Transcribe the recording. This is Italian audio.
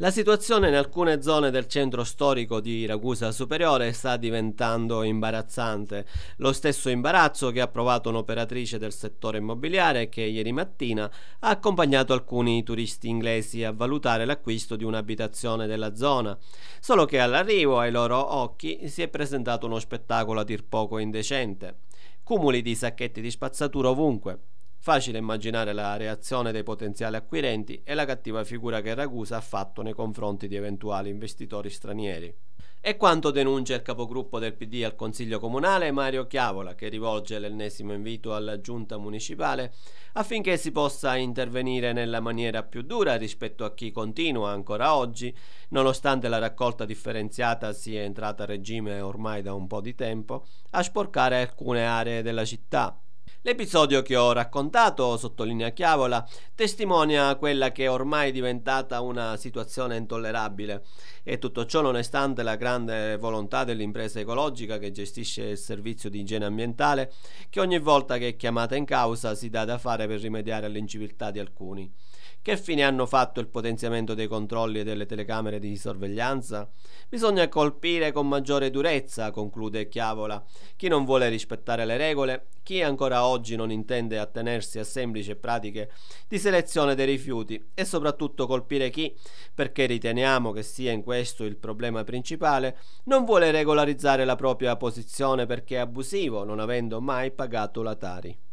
La situazione in alcune zone del centro storico di Ragusa Superiore sta diventando imbarazzante. Lo stesso imbarazzo che ha provato un'operatrice del settore immobiliare che ieri mattina ha accompagnato alcuni turisti inglesi a valutare l'acquisto di un'abitazione della zona. Solo che all'arrivo ai loro occhi si è presentato uno spettacolo a dir poco indecente. Cumuli di sacchetti di spazzatura ovunque Facile immaginare la reazione dei potenziali acquirenti e la cattiva figura che Ragusa ha fatto nei confronti di eventuali investitori stranieri. È quanto denuncia il capogruppo del PD al Consiglio Comunale Mario Chiavola, che rivolge l'ennesimo invito alla Giunta Municipale affinché si possa intervenire nella maniera più dura rispetto a chi continua ancora oggi, nonostante la raccolta differenziata sia entrata a regime ormai da un po' di tempo, a sporcare alcune aree della città L'episodio che ho raccontato, sottolinea Chiavola, testimonia quella che è ormai diventata una situazione intollerabile e tutto ciò nonostante la grande volontà dell'impresa ecologica che gestisce il servizio di igiene ambientale che ogni volta che è chiamata in causa si dà da fare per rimediare all'inciviltà di alcuni. Che fine hanno fatto il potenziamento dei controlli e delle telecamere di sorveglianza? Bisogna colpire con maggiore durezza, conclude Chiavola, chi non vuole rispettare le regole, chi ancora oggi oggi non intende attenersi a semplici pratiche di selezione dei rifiuti e soprattutto colpire chi, perché riteniamo che sia in questo il problema principale, non vuole regolarizzare la propria posizione perché è abusivo, non avendo mai pagato la Tari.